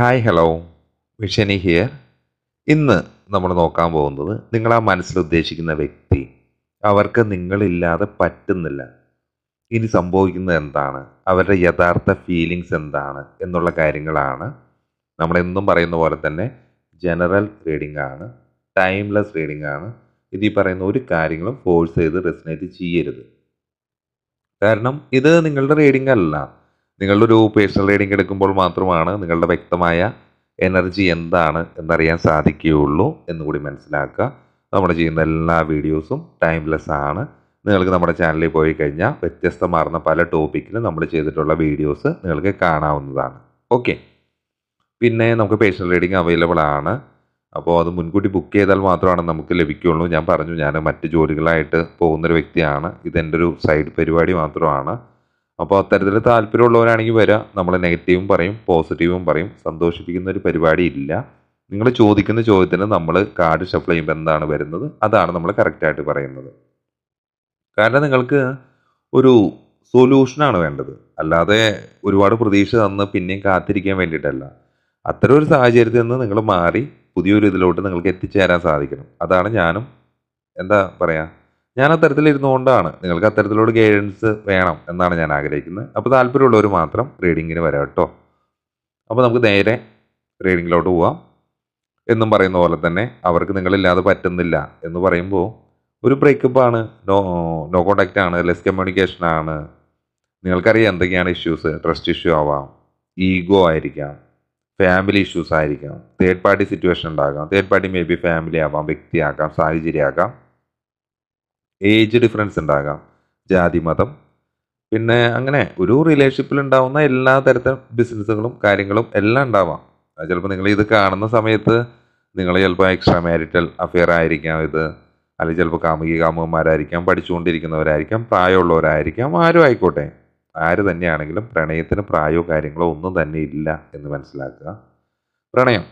hi hello വിഷനി here ഇന്ന് നമ്മൾ നോക്കാൻ പോകുന്നത് നിങ്ങൾ ആ മനസ്സിൽ ഉദ്ദേശിക്കുന്ന വ്യക്തി അവർക്ക് നിങ്ങളില്ലാതെ പറ്റുന്നില്ല ഇനി സംഭവിക്കുന്നത് എന്താണ് അവരുടെ യഥാർത്ഥ ഫീലിങ്സ് എന്താണ് എന്നുള്ള കാര്യങ്ങളാണ് നമ്മളെന്നും പറയുന്ന പോലെ തന്നെ ജനറൽ റീഡിംഗ് ആണ് ടൈംലെസ് റീഡിംഗ് ആണ് ഇത് ഈ പറയുന്ന ഒരു കാര്യങ്ങളും ഫോഴ്സ് ചെയ്ത് റെസിനേറ്റ് ചെയ്യരുത് കാരണം ഇത് നിങ്ങളുടെ റീഡിംഗ് അല്ല നിങ്ങളൊരു പേഴ്സണൽ റീഡിംഗ് എടുക്കുമ്പോൾ മാത്രമാണ് നിങ്ങളുടെ വ്യക്തമായ എനർജി എന്താണ് എന്നറിയാൻ സാധിക്കുകയുള്ളൂ എന്നുകൂടി മനസ്സിലാക്കുക നമ്മൾ ചെയ്യുന്ന എല്ലാ വീഡിയോസും ടൈംലെസ് ആണ് നിങ്ങൾക്ക് നമ്മുടെ ചാനലിൽ പോയി കഴിഞ്ഞാൽ വ്യത്യസ്തമാർന്ന പല ടോപ്പിക്കിലും നമ്മൾ ചെയ്തിട്ടുള്ള വീഡിയോസ് നിങ്ങൾക്ക് കാണാവുന്നതാണ് ഓക്കെ പിന്നെ നമുക്ക് പേഴ്സണൽ റീഡിംഗ് അവൈലബിൾ ആണ് അപ്പോൾ അത് മുൻകൂട്ടി ബുക്ക് ചെയ്താൽ മാത്രമാണ് നമുക്ക് ലഭിക്കുകയുള്ളൂ ഞാൻ പറഞ്ഞു ഞാൻ മറ്റ് ജോലികളായിട്ട് പോകുന്നൊരു വ്യക്തിയാണ് ഇതെൻ്റെ ഒരു സൈഡ് പരിപാടി മാത്രമാണ് അപ്പോൾ അത്തരത്തിൽ താല്പര്യമുള്ളവരാണെങ്കിൽ വരാം നമ്മൾ നെഗറ്റീവും പറയും പോസിറ്റീവും പറയും സന്തോഷിപ്പിക്കുന്ന ഒരു പരിപാടി ഇല്ല നിങ്ങൾ ചോദിക്കുന്ന ചോദ്യത്തിന് നമ്മൾ കാർഡ് ഷഫിൾ ചെയ്യുമ്പോൾ എന്താണ് വരുന്നത് അതാണ് നമ്മൾ കറക്റ്റായിട്ട് പറയുന്നത് കാരണം നിങ്ങൾക്ക് ഒരു സൊല്യൂഷനാണ് വേണ്ടത് അല്ലാതെ ഒരുപാട് പ്രതീക്ഷ തന്ന് പിന്നെയും കാത്തിരിക്കാൻ വേണ്ടിയിട്ടല്ല അത്തരം ഒരു സാഹചര്യത്തിൽ നിന്ന് നിങ്ങൾ മാറി പുതിയൊരു ഇതിലോട്ട് നിങ്ങൾക്ക് എത്തിച്ചേരാൻ സാധിക്കണം അതാണ് ഞാനും എന്താ പറയുക ഞാൻ അത്തരത്തിൽ ഇരുന്നുകൊണ്ടാണ് നിങ്ങൾക്ക് അത്തരത്തിലുള്ള ഗൈഡൻസ് വേണം എന്നാണ് ഞാൻ ആഗ്രഹിക്കുന്നത് അപ്പോൾ താല്പര്യമുള്ളവർ മാത്രം റീഡിങ്ങിന് വരാം കേട്ടോ അപ്പോൾ നമുക്ക് നേരെ റീഡിങ്ങിലോട്ട് പോവാം എന്നും പറയുന്ന പോലെ തന്നെ അവർക്ക് നിങ്ങളില്ലാതെ പറ്റുന്നില്ല എന്ന് പറയുമ്പോൾ ഒരു ബ്രേക്കപ്പ് ആണ് നോ നോ കോണ്ടാക്റ്റ് ആണ് ലെസ് കമ്മ്യൂണിക്കേഷൻ ആണ് നിങ്ങൾക്കറിയാം എന്തൊക്കെയാണ് ഇഷ്യൂസ് ട്രസ്റ്റ് ഇഷ്യൂ ആവാം ഈഗോ ആയിരിക്കാം ഫാമിലി ഇഷ്യൂസ് ആയിരിക്കാം തേർഡ് പാർട്ടി സിറ്റുവേഷൻ ഉണ്ടാകാം third party may be family ആവാം വ്യക്തിയാക്കാം സാഹചര്യമാക്കാം ഏജ് ഡിഫറൻസ് ഉണ്ടാകാം ജാതി മതം പിന്നെ അങ്ങനെ ഒരു റിലേഷൻഷിപ്പിൽ ഉണ്ടാവുന്ന എല്ലാ തരത്തിലും ബിസിനസ്സുകളും കാര്യങ്ങളും എല്ലാം ഉണ്ടാവാം ചിലപ്പോൾ നിങ്ങൾ ഇത് കാണുന്ന സമയത്ത് നിങ്ങൾ ചിലപ്പോൾ എക്സ്ട്രാ മാരിറ്റൽ അഫെയർ ആയിരിക്കാം ഇത് അല്ലെങ്കിൽ ചിലപ്പോൾ കാമുകി കാമുകന്മാരായിരിക്കാം പഠിച്ചുകൊണ്ടിരിക്കുന്നവരായിരിക്കാം പ്രായമുള്ളവരായിരിക്കാം ആരും ആയിക്കോട്ടെ ആര് തന്നെയാണെങ്കിലും പ്രണയത്തിന് പ്രായോ കാര്യങ്ങളോ ഒന്നും തന്നെ ഇല്ല എന്ന് മനസ്സിലാക്കുക പ്രണയം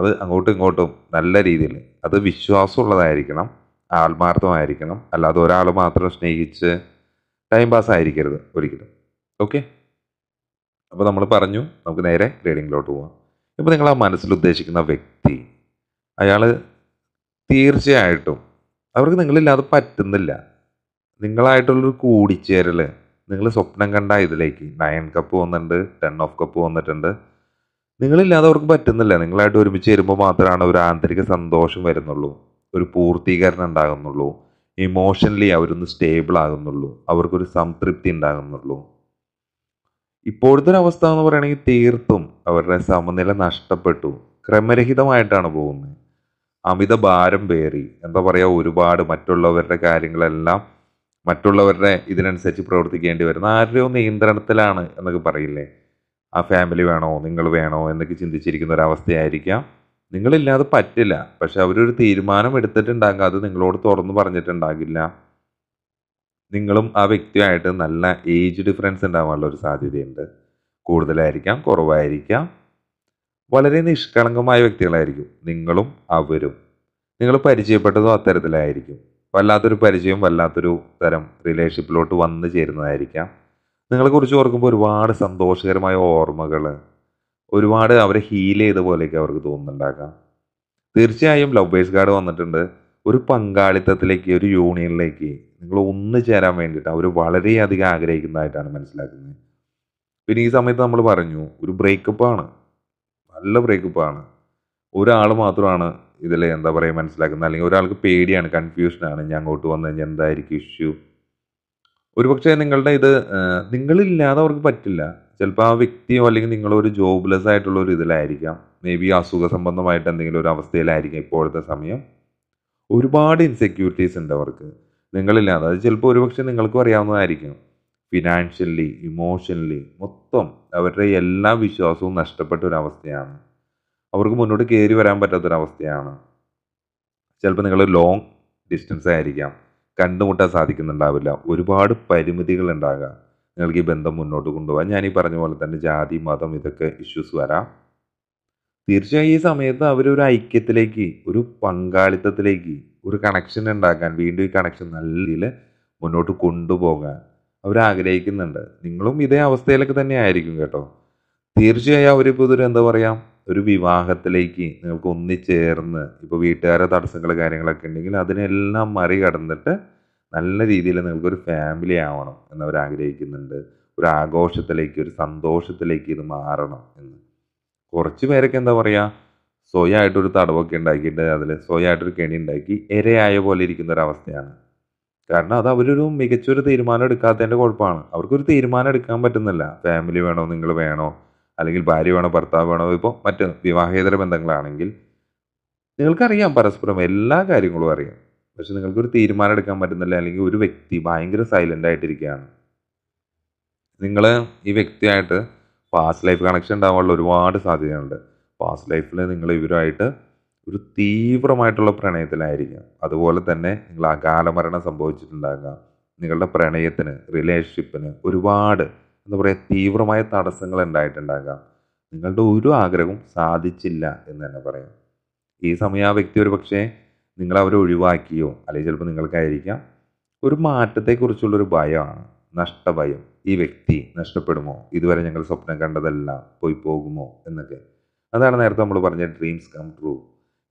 അത് അങ്ങോട്ടും ഇങ്ങോട്ടും നല്ല രീതിയിൽ അത് വിശ്വാസമുള്ളതായിരിക്കണം ആത്മാർത്ഥമായിരിക്കണം അല്ലാതെ ഒരാൾ മാത്രം സ്നേഹിച്ച് ടൈം പാസ് ആയിരിക്കരുത് ഒരിക്കലും ഓക്കെ അപ്പോൾ നമ്മൾ പറഞ്ഞു നമുക്ക് നേരെ ഗ്രേഡിങ്ങിലോട്ട് പോവാം ഇപ്പോൾ നിങ്ങൾ ആ മനസ്സിൽ ഉദ്ദേശിക്കുന്ന വ്യക്തി അയാൾ തീർച്ചയായിട്ടും അവർക്ക് നിങ്ങളില്ലാതെ പറ്റുന്നില്ല നിങ്ങളായിട്ടുള്ളൊരു കൂടിച്ചേരൽ നിങ്ങൾ സ്വപ്നം കണ്ട ഇതിലേക്ക് നയൻ കപ്പ് വന്നിട്ടുണ്ട് ടെൻ ഓഫ് കപ്പ് വന്നിട്ടുണ്ട് നിങ്ങളില്ലാതെ അവർക്ക് പറ്റുന്നില്ല നിങ്ങളായിട്ട് ഒരുമിച്ച് ചേരുമ്പോൾ മാത്രമാണ് ഒരു ആന്തരിക സന്തോഷം വരുന്നുള്ളൂ ഒരു പൂർത്തീകരണം ഉണ്ടാകുന്നുള്ളൂ ഇമോഷണലി അവരൊന്ന് സ്റ്റേബിൾ ആകുന്നുള്ളൂ അവർക്കൊരു സംതൃപ്തി ഉണ്ടാകുന്നുള്ളൂ ഇപ്പോഴത്തെ ഒരു അവസ്ഥ എന്ന് പറയുകയാണെങ്കിൽ തീർത്തും അവരുടെ സമനില നഷ്ടപ്പെട്ടു ക്രമരഹിതമായിട്ടാണ് പോകുന്നത് അമിത ഭാരം പേറി എന്താ പറയുക ഒരുപാട് മറ്റുള്ളവരുടെ കാര്യങ്ങളെല്ലാം മറ്റുള്ളവരുടെ ഇതിനനുസരിച്ച് പ്രവർത്തിക്കേണ്ടി വരുന്ന ആരുടെയോ നിയന്ത്രണത്തിലാണ് എന്നൊക്കെ പറയില്ലേ ആ ഫാമിലി വേണോ നിങ്ങൾ വേണോ എന്നൊക്കെ ചിന്തിച്ചിരിക്കുന്ന ഒരവസ്ഥയായിരിക്കാം നിങ്ങളില്ലാതെ പറ്റില്ല പക്ഷെ അവരൊരു തീരുമാനം എടുത്തിട്ടുണ്ടാകും അത് നിങ്ങളോട് തുറന്നു പറഞ്ഞിട്ടുണ്ടാകില്ല നിങ്ങളും ആ വ്യക്തിയായിട്ട് നല്ല ഏജ് ഡിഫറൻസ് ഉണ്ടാകാനുള്ള ഒരു സാധ്യതയുണ്ട് കൂടുതലായിരിക്കാം കുറവായിരിക്കാം വളരെ നിഷ്കളങ്കമായ വ്യക്തികളായിരിക്കും നിങ്ങളും അവരും നിങ്ങൾ പരിചയപ്പെട്ടതും അത്തരത്തിലായിരിക്കും വല്ലാത്തൊരു പരിചയം വല്ലാത്തൊരു തരം റിലേഷൻഷിപ്പിലോട്ട് വന്നു ചേരുന്നതായിരിക്കാം നിങ്ങളെക്കുറിച്ച് ഓർക്കുമ്പോൾ ഒരുപാട് സന്തോഷകരമായ ഓർമ്മകൾ ഒരുപാട് അവരെ ഹീൽ ചെയ്ത പോലെയൊക്കെ അവർക്ക് തോന്നുന്നുണ്ടാക്കാം തീർച്ചയായും ലവ് ബേസ് ഗാർഡ് വന്നിട്ടുണ്ട് ഒരു പങ്കാളിത്തത്തിലേക്ക് ഒരു യൂണിയനിലേക്ക് നിങ്ങൾ ഒന്നു ചേരാൻ വേണ്ടിയിട്ട് അവർ വളരെയധികം ആഗ്രഹിക്കുന്നതായിട്ടാണ് മനസ്സിലാക്കുന്നത് പിന്നെ ഈ സമയത്ത് നമ്മൾ പറഞ്ഞു ഒരു ബ്രേക്കപ്പാണ് നല്ല ബ്രേക്കപ്പാണ് ഒരാൾ മാത്രമാണ് ഇതിൽ എന്താ പറയുക മനസ്സിലാക്കുന്നത് അല്ലെങ്കിൽ ഒരാൾക്ക് പേടിയാണ് കൺഫ്യൂഷനാണ് ഞാൻ അങ്ങോട്ട് വന്നു കഴിഞ്ഞാൽ എന്തായിരിക്കും ഇഷ്യൂ ഒരുപക്ഷെ നിങ്ങളുടെ ഇത് നിങ്ങളില്ലാതെ അവർക്ക് പറ്റില്ല ചിലപ്പോൾ ആ വ്യക്തിയോ അല്ലെങ്കിൽ നിങ്ങളൊരു ജോബ്ലെസ് ആയിട്ടുള്ള ഒരു ഇതിലായിരിക്കാം മേ ബി അസുഖ സംബന്ധമായിട്ട് എന്തെങ്കിലും ഒരു അവസ്ഥയിലായിരിക്കാം ഇപ്പോഴത്തെ സമയം ഒരുപാട് ഇൻസെക്യൂരിറ്റീസ് ഉണ്ട് അവർക്ക് നിങ്ങളില്ലാതെ അത് ചിലപ്പോൾ ഒരുപക്ഷെ നിങ്ങൾക്കും അറിയാവുന്നതായിരിക്കും ഫിനാൻഷ്യലി ഇമോഷണലി മൊത്തം അവരുടെ എല്ലാ വിശ്വാസവും നഷ്ടപ്പെട്ട ഒരു അവസ്ഥയാണ് അവർക്ക് മുന്നോട്ട് കയറി വരാൻ പറ്റാത്തൊരവസ്ഥയാണ് ചിലപ്പോൾ നിങ്ങൾ ലോങ് ഡിസ്റ്റൻസ് ആയിരിക്കാം കണ്ടുമുട്ടാൻ സാധിക്കുന്നുണ്ടാവില്ല ഒരുപാട് പരിമിതികൾ ഉണ്ടാകുക നിങ്ങൾക്ക് ഈ ബന്ധം മുന്നോട്ട് കൊണ്ടുപോകാൻ ഞാൻ ഈ പറഞ്ഞ പോലെ തന്നെ ജാതി മതം ഇതൊക്കെ ഇഷ്യൂസ് വരാം തീർച്ചയായും ഈ സമയത്ത് അവരൊരു ഐക്യത്തിലേക്ക് ഒരു പങ്കാളിത്തത്തിലേക്ക് ഒരു കണക്ഷൻ ഉണ്ടാക്കാൻ വീണ്ടും ഈ കണക്ഷൻ നല്ല രീതിയിൽ മുന്നോട്ട് കൊണ്ടുപോകാൻ അവർ ആഗ്രഹിക്കുന്നുണ്ട് നിങ്ങളും ഇതേ അവസ്ഥയിലൊക്കെ തന്നെ ആയിരിക്കും കേട്ടോ തീർച്ചയായും അവരിപ്പോൾ ഇതൊരു എന്താ പറയുക ഒരു വിവാഹത്തിലേക്ക് നിങ്ങൾക്ക് ഒന്നിച്ചേർന്ന് ഇപ്പോൾ വീട്ടുകാരെ തടസ്സങ്ങൾ കാര്യങ്ങളൊക്കെ ഉണ്ടെങ്കിൽ അതിനെല്ലാം മറികടന്നിട്ട് നല്ല രീതിയിൽ നിങ്ങൾക്കൊരു ഫാമിലി ആവണം എന്നവർ ആഗ്രഹിക്കുന്നുണ്ട് ഒരു ആഘോഷത്തിലേക്ക് ഒരു സന്തോഷത്തിലേക്ക് ഇത് മാറണം എന്ന് കുറച്ച് പേരൊക്കെ എന്താ പറയുക സ്വയമായിട്ടൊരു തടവൊക്കെ ഉണ്ടാക്കിയിട്ട് അതിൽ സ്വയമായിട്ടൊരു കെണി ഉണ്ടാക്കി ഇരയായ പോലെ ഇരിക്കുന്ന ഒരു അവസ്ഥയാണ് കാരണം അത് അവരൊരു മികച്ചൊരു തീരുമാനം എടുക്കാത്തതിൻ്റെ കുഴപ്പമാണ് അവർക്കൊരു തീരുമാനം എടുക്കാൻ പറ്റുന്നില്ല ഫാമിലി വേണോ നിങ്ങൾ വേണോ അല്ലെങ്കിൽ ഭാര്യ വേണോ ഭർത്താവ് വേണോ ഇപ്പോൾ മറ്റ് വിവാഹേതര ബന്ധങ്ങളാണെങ്കിൽ നിങ്ങൾക്കറിയാം പരസ്പരം എല്ലാ കാര്യങ്ങളും അറിയാം പക്ഷെ നിങ്ങൾക്കൊരു തീരുമാനം എടുക്കാൻ പറ്റുന്നില്ല അല്ലെങ്കിൽ ഒരു വ്യക്തി ഭയങ്കര സൈലൻ്റ് ആയിട്ടിരിക്കുകയാണ് നിങ്ങൾ ഈ വ്യക്തിയായിട്ട് പാസ്റ്റ് ലൈഫ് കണക്ഷൻ ഉണ്ടാവാനുള്ള ഒരുപാട് സാധ്യതയുണ്ട് പാസ്റ്റ് ലൈഫിൽ നിങ്ങൾ ഇവരുമായിട്ട് ഒരു തീവ്രമായിട്ടുള്ള പ്രണയത്തിലായിരിക്കാം അതുപോലെ തന്നെ നിങ്ങൾ അകാലമരണം മരണം സംഭവിച്ചിട്ടുണ്ടാകാം നിങ്ങളുടെ പ്രണയത്തിന് റിലേഷൻഷിപ്പിന് ഒരുപാട് എന്താ പറയുക തീവ്രമായ തടസ്സങ്ങൾ ഉണ്ടായിട്ടുണ്ടാകാം നിങ്ങളുടെ ഒരു ആഗ്രഹവും സാധിച്ചില്ല എന്ന് തന്നെ പറയാം ഈ സമയം ആ വ്യക്തി ഒരു പക്ഷേ നിങ്ങൾ അവരെ ഒഴിവാക്കിയോ അല്ലെങ്കിൽ ചിലപ്പോൾ നിങ്ങൾക്കായിരിക്കാം ഒരു മാറ്റത്തെക്കുറിച്ചുള്ളൊരു ഭയമാണ് നഷ്ടഭയം ഈ വ്യക്തി നഷ്ടപ്പെടുമോ ഇതുവരെ ഞങ്ങൾ സ്വപ്നം കണ്ടതെല്ലാം പോയി പോകുമോ എന്നൊക്കെ അതാണ് നേരത്തെ നമ്മൾ പറഞ്ഞ ഡ്രീംസ് കം ട്രൂ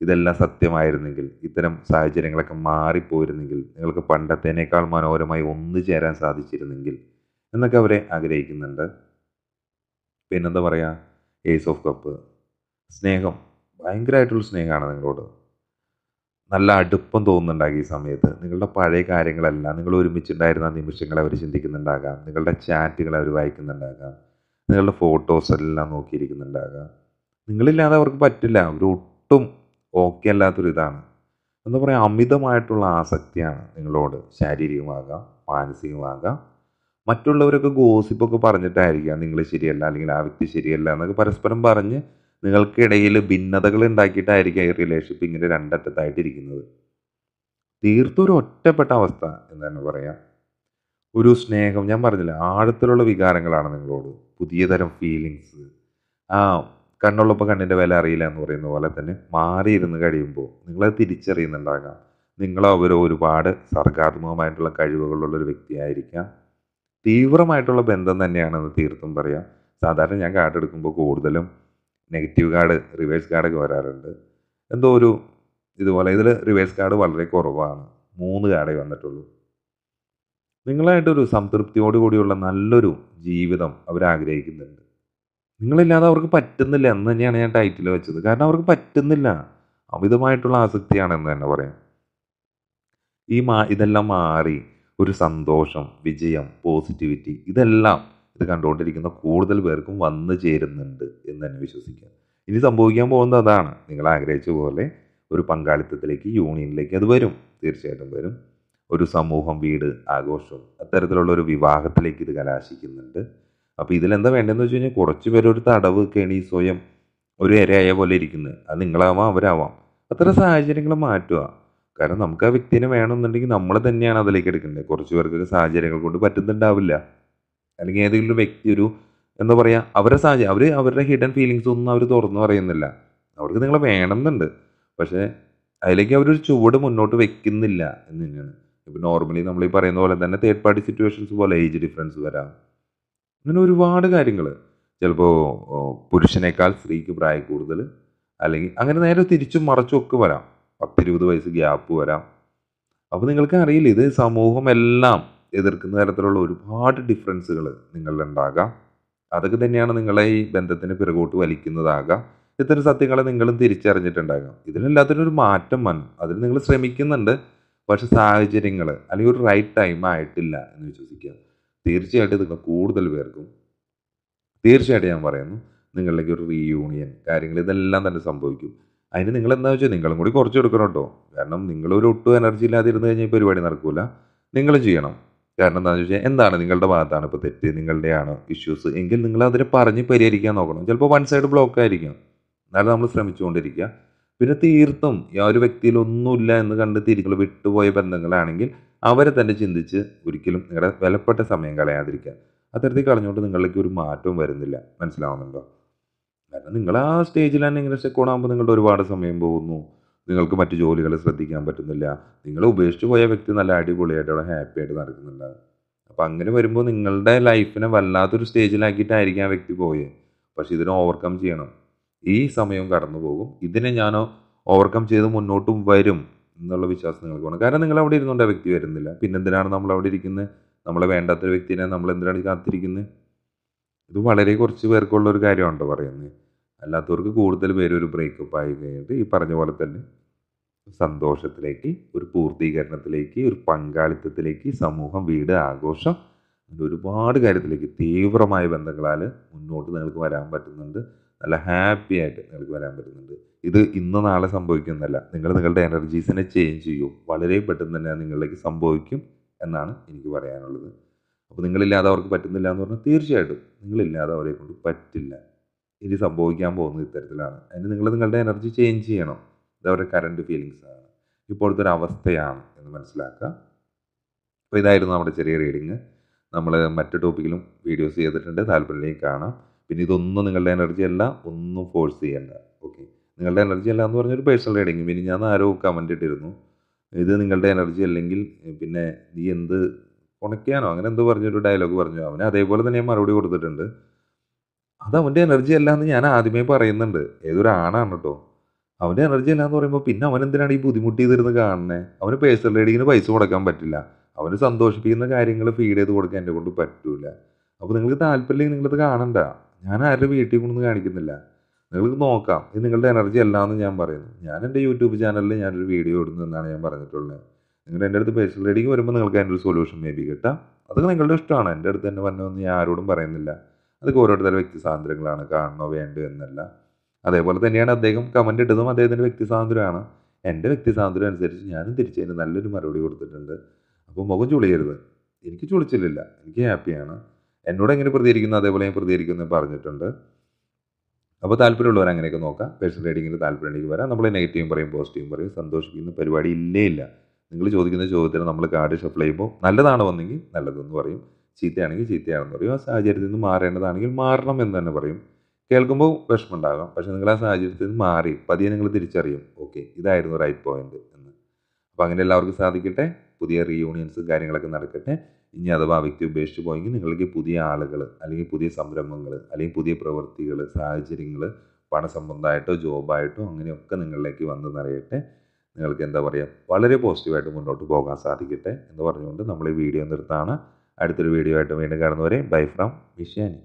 ഇതെല്ലാം സത്യമായിരുന്നെങ്കിൽ ഇത്തരം സാഹചര്യങ്ങളൊക്കെ മാറിപ്പോയിരുന്നെങ്കിൽ നിങ്ങൾക്ക് പണ്ടത്തേനേക്കാൾ മനോഹരമായി ഒന്നു ചേരാൻ സാധിച്ചിരുന്നെങ്കിൽ എന്നൊക്കെ അവരെ ആഗ്രഹിക്കുന്നുണ്ട് പിന്നെന്താ പറയുക ഏസ് ഓഫ് കപ്പ് സ്നേഹം ഭയങ്കരമായിട്ടുള്ള സ്നേഹമാണ് നിങ്ങളോട് നല്ല അടുപ്പം തോന്നുന്നുണ്ടാകും ഈ സമയത്ത് നിങ്ങളുടെ പഴയ കാര്യങ്ങളെല്ലാം നിങ്ങൾ ഒരുമിച്ചുണ്ടായിരുന്ന നിമിഷങ്ങൾ അവർ ചിന്തിക്കുന്നുണ്ടാകാം നിങ്ങളുടെ ചാറ്റുകൾ അവർ വായിക്കുന്നുണ്ടാകാം നിങ്ങളുടെ ഫോട്ടോസ് എല്ലാം നോക്കിയിരിക്കുന്നുണ്ടാകാം നിങ്ങളില്ലാതെ അവർക്ക് പറ്റില്ല അവർ ഒട്ടും ഓക്കെ അല്ലാത്തൊരിതാണ് എന്താ പറയുക അമിതമായിട്ടുള്ള ആസക്തിയാണ് നിങ്ങളോട് ശാരീരികമാകാം മാനസികമാകാം മറ്റുള്ളവരൊക്കെ ഗോസിപ്പൊക്കെ പറഞ്ഞിട്ടായിരിക്കാം നിങ്ങൾ ശരിയല്ല അല്ലെങ്കിൽ ആ വ്യക്തി ശരിയല്ല എന്നൊക്കെ പരസ്പരം പറഞ്ഞ് നിങ്ങൾക്കിടയിൽ ഭിന്നതകൾ ഉണ്ടാക്കിയിട്ടായിരിക്കാം ഈ റിലേഷൻഷിപ്പ് ഇങ്ങനെ രണ്ടറ്റത്തായിട്ടിരിക്കുന്നത് തീർത്തും ഒരു ഒറ്റപ്പെട്ട അവസ്ഥ എന്ന് തന്നെ പറയാം ഒരു സ്നേഹം ഞാൻ പറഞ്ഞില്ല ആഴത്തിലുള്ള വികാരങ്ങളാണ് നിങ്ങളോട് പുതിയ തരം ഫീലിങ്സ് ആ കണ്ണുള്ളപ്പോൾ കണ്ണിൻ്റെ വില അറിയില്ല എന്ന് പറയുന്ന പോലെ തന്നെ മാറിയിരുന്ന് കഴിയുമ്പോൾ നിങ്ങളത് തിരിച്ചറിയുന്നുണ്ടാകാം നിങ്ങൾ ഒരുപാട് സർഗാത്മകമായിട്ടുള്ള കഴിവുകളുള്ള ഒരു വ്യക്തിയായിരിക്കാം തീവ്രമായിട്ടുള്ള ബന്ധം തന്നെയാണെന്ന് തീർത്തും പറയാം സാധാരണ ഞാൻ കാർഡ് എടുക്കുമ്പോൾ കൂടുതലും നെഗറ്റീവ് കാർഡ് റിവേഴ്സ് കാർഡൊക്കെ വരാറുണ്ട് എന്തോ ഒരു ഇതുപോലെ ഇതിൽ റിവേഴ്സ് കാർഡ് വളരെ കുറവാണ് മൂന്ന് കാർഡേ വന്നിട്ടുള്ളൂ നിങ്ങളായിട്ടൊരു സംതൃപ്തിയോട് കൂടിയുള്ള നല്ലൊരു ജീവിതം അവരാഗ്രഹിക്കുന്നുണ്ട് നിങ്ങളില്ലാതെ അവർക്ക് പറ്റുന്നില്ല എന്ന് തന്നെയാണ് ഞാൻ ടൈറ്റിൽ വെച്ചത് കാരണം അവർക്ക് പറ്റുന്നില്ല അമിതമായിട്ടുള്ള ആസക്തിയാണെന്ന് തന്നെ പറയാം ഈ മാ ഇതെല്ലാം മാറി ഒരു സന്തോഷം വിജയം പോസിറ്റിവിറ്റി ഇതെല്ലാം ഇത് കണ്ടുകൊണ്ടിരിക്കുന്ന കൂടുതൽ പേർക്കും വന്നു ചേരുന്നുണ്ട് എന്ന് തന്നെ വിശ്വസിക്കാം ഇനി സംഭവിക്കാൻ പോകുന്നത് അതാണ് നിങ്ങൾ ആഗ്രഹിച്ച പോലെ ഒരു പങ്കാളിത്തത്തിലേക്ക് യൂണിയനിലേക്ക് അത് വരും തീർച്ചയായിട്ടും വരും ഒരു സമൂഹം വീട് ആഘോഷം അത്തരത്തിലുള്ള ഒരു വിവാഹത്തിലേക്ക് ഇത് കലാശിക്കുന്നുണ്ട് അപ്പോൾ ഇതിലെന്താ വേണ്ടതെന്ന് വെച്ച് കഴിഞ്ഞാൽ കുറച്ച് പേരൊരു തടവ് കെണി സ്വയം ഒരു ഇരയായ പോലെ ഇരിക്കുന്നത് അത് നിങ്ങളാവാം അവരാവാം അത്തരം സാഹചര്യങ്ങൾ മാറ്റുക കാരണം നമുക്ക് ആ വ്യക്തിനെ വേണമെന്നുണ്ടെങ്കിൽ നമ്മൾ തന്നെയാണ് അതിലേക്ക് എടുക്കേണ്ടത് കുറച്ച് പേർക്കൊക്കെ സാഹചര്യങ്ങൾ കൊണ്ട് പറ്റുന്നുണ്ടാവില്ല അല്ലെങ്കിൽ ഏതെങ്കിലും വ്യക്തി ഒരു എന്താ പറയുക അവരുടെ സാഹചര്യം അവർ അവരുടെ ഹിഡൻ ഫീലിങ്സ് ഒന്നും അവർ തുറന്നു പറയുന്നില്ല അവർക്ക് നിങ്ങളെ വേണമെന്നുണ്ട് പക്ഷേ അതിലേക്ക് അവരൊരു ചുവട് മുന്നോട്ട് വെക്കുന്നില്ല എന്ന് തന്നെയാണ് ഇപ്പം നോർമലി നമ്മൾ ഈ പറയുന്ന പോലെ തന്നെ തേർഡ് പാർട്ടി സിറ്റുവേഷൻസ് പോലെ ഏജ് ഡിഫറൻസ് വരാം അങ്ങനെ ഒരുപാട് കാര്യങ്ങൾ ചിലപ്പോൾ പുരുഷനേക്കാൾ സ്ത്രീക്ക് പ്രായ കൂടുതൽ അല്ലെങ്കിൽ അങ്ങനെ നേരെ തിരിച്ചും മറച്ചും ഒക്കെ വരാം പത്തിരുപത് വയസ്സ് ഗ്യാപ്പ് വരാം അപ്പോൾ നിങ്ങൾക്ക് അറിയില്ല ഇത് സമൂഹം എല്ലാം എതിർക്കുന്ന തരത്തിലുള്ള ഒരുപാട് ഡിഫറൻസുകൾ നിങ്ങളിലുണ്ടാകാം അതൊക്കെ തന്നെയാണ് നിങ്ങളെ ഈ ബന്ധത്തിന് പിറകോട്ട് വലിക്കുന്നതാകാം ഇത്തരം സത്യങ്ങളെ നിങ്ങളും തിരിച്ചറിഞ്ഞിട്ടുണ്ടാകാം ഇതിലെല്ലാത്തിനും ഒരു മാറ്റം വന്നു അതിൽ നിങ്ങൾ ശ്രമിക്കുന്നുണ്ട് പക്ഷെ സാഹചര്യങ്ങൾ അല്ലെങ്കിൽ ഒരു റൈറ്റ് ടൈം ആയിട്ടില്ല എന്ന് വിശ്വസിക്കുക തീർച്ചയായിട്ടും നിങ്ങൾ കൂടുതൽ പേർക്കും തീർച്ചയായിട്ടും ഞാൻ പറയുന്നു നിങ്ങളിലേക്ക് ഒരു റീയൂണിയൻ കാര്യങ്ങൾ ഇതെല്ലാം തന്നെ സംഭവിക്കും അതിന് നിങ്ങൾ എന്താ വെച്ചാൽ നിങ്ങളും കൂടി കുറച്ച് കൊടുക്കണം കേട്ടോ കാരണം നിങ്ങളൊരു ഒട്ടും എനർജി ഇല്ലാതിരുന്ന് കഴിഞ്ഞാൽ പരിപാടി നടക്കില്ല നിങ്ങൾ ചെയ്യണം കാരണം എന്താണെന്ന് വെച്ചാൽ എന്താണ് നിങ്ങളുടെ ഭാഗത്താണ് ഇപ്പോൾ തെറ്റ് നിങ്ങളുടെയാണ് ഇഷ്യൂസ് എങ്കിൽ നിങ്ങൾ അതിനെ പറഞ്ഞ് പരിഹരിക്കാൻ നോക്കണം ചിലപ്പോൾ വൺ സൈഡ് ബ്ലോക്ക് ആയിരിക്കും എന്നാലും നമ്മൾ ശ്രമിച്ചുകൊണ്ടിരിക്കുക പിന്നെ തീർത്തും ആ ഒരു വ്യക്തിയിൽ ഒന്നുമില്ല എന്ന് കണ്ട് തിരികൾ വിട്ടുപോയ ബന്ധങ്ങളാണെങ്കിൽ അവരെ തന്നെ ചിന്തിച്ച് ഒരിക്കലും നിങ്ങളുടെ വിലപ്പെട്ട സമയം കളയാതിരിക്കുക അത്തരത്തിൽ കളഞ്ഞുകൊണ്ട് നിങ്ങളിലേക്ക് ഒരു മാറ്റവും വരുന്നില്ല മനസ്സിലാവുന്നുണ്ടോ കാരണം നിങ്ങൾ ആ സ്റ്റേജിൽ തന്നെ ഇങ്ങനെ സ്റ്റെക്ക് നിങ്ങളുടെ ഒരുപാട് സമയം പോകുന്നു നിങ്ങൾക്ക് മറ്റു ജോലികളെ ശ്രദ്ധിക്കാൻ പറ്റുന്നില്ല നിങ്ങൾ ഉപേക്ഷിച്ച് പോയ വ്യക്തി നല്ല അടിപൊളിയായിട്ട് അവിടെ ഹാപ്പി ആയിട്ട് നടക്കുന്നുണ്ടാവും അപ്പം അങ്ങനെ വരുമ്പോൾ നിങ്ങളുടെ ലൈഫിനെ വല്ലാത്തൊരു സ്റ്റേജിലാക്കിയിട്ടായിരിക്കും ആ വ്യക്തി പോയേ പക്ഷെ ഇതിനെ ഓവർകം ചെയ്യണം ഈ സമയം കടന്നു പോകും ഇതിനെ ഞാൻ ഓവർകം ചെയ്ത് മുന്നോട്ടും വരും എന്നുള്ള വിശ്വാസം നിങ്ങൾക്ക് വേണം കാരണം നിങ്ങൾ അവിടെ ഇരുന്നുകൊണ്ട് ആ വ്യക്തി വരുന്നില്ല പിന്നെ എന്തിനാണ് നമ്മൾ അവിടെ ഇരിക്കുന്നത് നമ്മളെ വേണ്ടാത്തൊരു വ്യക്തിനെ നമ്മൾ എന്തിനാണ് കാത്തിരിക്കുന്നത് ഇത് വളരെ കുറച്ച് പേർക്കുള്ള ഒരു കാര്യമാണല്ലോ പറയുന്നത് അല്ലാത്തവർക്ക് കൂടുതൽ പേര് ഒരു ബ്രേക്കപ്പ് ആയി കഴിഞ്ഞിട്ട് ഈ പറഞ്ഞ പോലെ തന്നെ സന്തോഷത്തിലേക്ക് ഒരു പൂർത്തീകരണത്തിലേക്ക് ഒരു പങ്കാളിത്തത്തിലേക്ക് സമൂഹം വീട് ആഘോഷം ഒരുപാട് കാര്യത്തിലേക്ക് തീവ്രമായ ബന്ധങ്ങളാൽ മുന്നോട്ട് നിങ്ങൾക്ക് വരാൻ പറ്റുന്നുണ്ട് നല്ല ഹാപ്പി ആയിട്ട് നിങ്ങൾക്ക് വരാൻ പറ്റുന്നുണ്ട് ഇത് ഇന്ന് നാളെ സംഭവിക്കുന്നതല്ല നിങ്ങൾ നിങ്ങളുടെ എനർജീസിനെ ചേഞ്ച് ചെയ്യൂ വളരെ പെട്ടെന്ന് തന്നെ നിങ്ങളിലേക്ക് സംഭവിക്കും എന്നാണ് എനിക്ക് പറയാനുള്ളത് അപ്പോൾ നിങ്ങളില്ലാതെ അവർക്ക് പറ്റുന്നില്ല എന്ന് പറഞ്ഞാൽ തീർച്ചയായിട്ടും നിങ്ങളില്ലാതെ അവരെ കൊണ്ട് പറ്റില്ല ഇനി സംഭവിക്കാൻ പോകുന്നത് ഇത്തരത്തിലാണ് അതിന് നിങ്ങൾ നിങ്ങളുടെ എനർജി ചേഞ്ച് ചെയ്യണം ഇത് അവരുടെ കറണ്ട് ഫീലിങ്സ് ആണ് ഇപ്പോഴത്തെ ഒരു അവസ്ഥയാണ് എന്ന് മനസ്സിലാക്കുക അപ്പോൾ ഇതായിരുന്നു നമ്മുടെ ചെറിയ റീഡിങ് നമ്മൾ മറ്റു ടോപ്പിക്കിലും വീഡിയോസ് ചെയ്തിട്ടുണ്ട് താല്പര്യമില്ലെങ്കിൽ കാണാം പിന്നെ ഇതൊന്നും നിങ്ങളുടെ എനർജി അല്ല ഒന്നും ഫോഴ്സ് ചെയ്യേണ്ട ഓക്കെ നിങ്ങളുടെ എനർജി അല്ല എന്ന് പറഞ്ഞൊരു പേഴ്സണൽ റീഡിങ് പിന്നെ ഞാൻ ആരോ കമൻ്റ് ഇട്ടിരുന്നു ഇത് നിങ്ങളുടെ എനർജി അല്ലെങ്കിൽ പിന്നെ നീ എന്ത് ഉണക്കിയാനോ അങ്ങനെ എന്തോ പറഞ്ഞൊരു ഡയലോഗ് പറഞ്ഞു അവന് അതേപോലെ തന്നെ ഞാൻ മറുപടി കൊടുത്തിട്ടുണ്ട് അത് അവൻ്റെ എനർജി അല്ല എന്ന് ഞാൻ ആദ്യമേ പറയുന്നുണ്ട് ഏതൊരാണാണ് കേട്ടോ അവൻ്റെ എനർജി അല്ല എന്ന് പറയുമ്പോൾ പിന്നെ അവൻ എന്തിനാണ് ഈ ബുദ്ധിമുട്ട് ചെയ്തിരുന്ന് കാണുന്നത് അവന് പേഴ്സണൽ റൈഡിങ്ങിന് പൈസ കൊടുക്കാൻ പറ്റില്ല അവന് സന്തോഷിപ്പിക്കുന്ന കാര്യങ്ങൾ ഫീഡ് ചെയ്ത് കൊടുക്കാൻ എൻ്റെ കൊണ്ട് പറ്റൂല അപ്പോൾ നിങ്ങൾക്ക് താല്പര്യമില്ലെങ്കിൽ നിങ്ങളത് കാണണ്ട ഞാൻ ആരുടെ വീട്ടിൽ കൊണ്ടു കാണിക്കുന്നില്ല നിങ്ങൾക്ക് നോക്കാം ഇത് നിങ്ങളുടെ എനർജി എന്ന് ഞാൻ പറയുന്നു ഞാൻ എൻ്റെ യൂട്യൂബ് ചാനലിൽ ഞാനൊരു വീഡിയോ ഇടുന്നതെന്നാണ് ഞാൻ പറഞ്ഞിട്ടുള്ളത് നിങ്ങൾ എൻ്റെ അടുത്ത് പേഴ്സണൽ റീഡിങ് വരുമ്പോൾ നിങ്ങൾക്ക് അതിൻ്റെ ഒരു സൊല്യൂഷൻ മേ ബി കിട്ടാം അതൊക്കെ നിങ്ങളുടെ ഇഷ്ടമാണ് എൻ്റെ അടുത്ത് തന്നെ വന്നു ഞാൻ ആരോടും പറയുന്നില്ല അതൊക്കെ ഓരോരുത്തരുടെ വ്യക്തി സ്വാതന്ത്ര്യങ്ങളാണ് കാണണോ വേണ്ടോ എന്നല്ല അതേപോലെ തന്നെയാണ് അദ്ദേഹം കമൻ്റ് ഇട്ടതും അദ്ദേഹത്തിൻ്റെ വ്യക്തി സ്വാതന്ത്ര്യമാണ് എൻ്റെ വ്യക്തി സ്വാതന്ത്ര്യം അനുസരിച്ച് ഞാനും അതിന് നല്ലൊരു മറുപടി കൊടുത്തിട്ടുണ്ട് അപ്പോൾ മുഖം ചുളിയരുത് എനിക്ക് ചുളിച്ചില്ല എനിക്ക് ഹാപ്പിയാണ് എന്നോട് എങ്ങനെ പ്രതികരിക്കുന്നു അതേപോലെ ഞാൻ പ്രതികരിക്കുന്നു പറഞ്ഞിട്ടുണ്ട് അപ്പോൾ താല്പര്യമുള്ളവർ അങ്ങനെയൊക്കെ നോക്കാം പേഷൻ താല്പര്യം ഉണ്ടെങ്കിൽ വരാം നമ്മൾ നെഗറ്റീവും പറയും പോസിറ്റീവും പറയും സന്തോഷിക്കുന്ന പരിപാടി ഇല്ലേ ഇല്ല നിങ്ങൾ ചോദിക്കുന്ന ചോദ്യത്തിന് നമ്മൾ കാർഡ് ഷഫിൾ ചെയ്യുമ്പോൾ നല്ലതാണ് വന്നെങ്കിൽ നല്ലതെന്ന് പറയും ചീത്തയാണെങ്കിൽ ചീത്തയാണെന്ന് പറയും ആ സാഹചര്യത്തിൽ നിന്ന് മാറേണ്ടതാണെങ്കിൽ മാറണം എന്ന് തന്നെ പറയും കേൾക്കുമ്പോൾ വിഷമമുണ്ടാകാം പക്ഷെ നിങ്ങൾ ആ സാഹചര്യത്തിൽ നിന്ന് മാറി പതിയെ നിങ്ങൾ തിരിച്ചറിയും ഓക്കെ ഇതായിരുന്നു റൈറ്റ് പോയിന്റ് എന്ന് അപ്പോൾ അങ്ങനെ എല്ലാവർക്കും സാധിക്കട്ടെ പുതിയ റീയൂണിയൻസ് കാര്യങ്ങളൊക്കെ നടക്കട്ടെ ഇനി അഥവാ ആ വ്യക്തി ഉപേക്ഷിച്ച് പോയെങ്കിൽ നിങ്ങൾക്ക് പുതിയ ആളുകൾ അല്ലെങ്കിൽ പുതിയ സംരംഭങ്ങൾ അല്ലെങ്കിൽ പുതിയ പ്രവൃത്തികൾ സാഹചര്യങ്ങൾ പണസംബന്ധമായിട്ടോ ജോബായിട്ടോ അങ്ങനെയൊക്കെ നിങ്ങളിലേക്ക് വന്നു നിറയട്ടെ നിങ്ങൾക്ക് എന്താ പറയുക വളരെ പോസിറ്റീവായിട്ട് മുന്നോട്ട് പോകാൻ സാധിക്കട്ടെ എന്ന് പറഞ്ഞുകൊണ്ട് നമ്മൾ ഈ വീഡിയോ നിർത്താണ് അടുത്തൊരു വീഡിയോ ആയിട്ട് വീണ്ടും കാണുന്നവരെ ബൈ ഫ്രം വിഷ്യാനി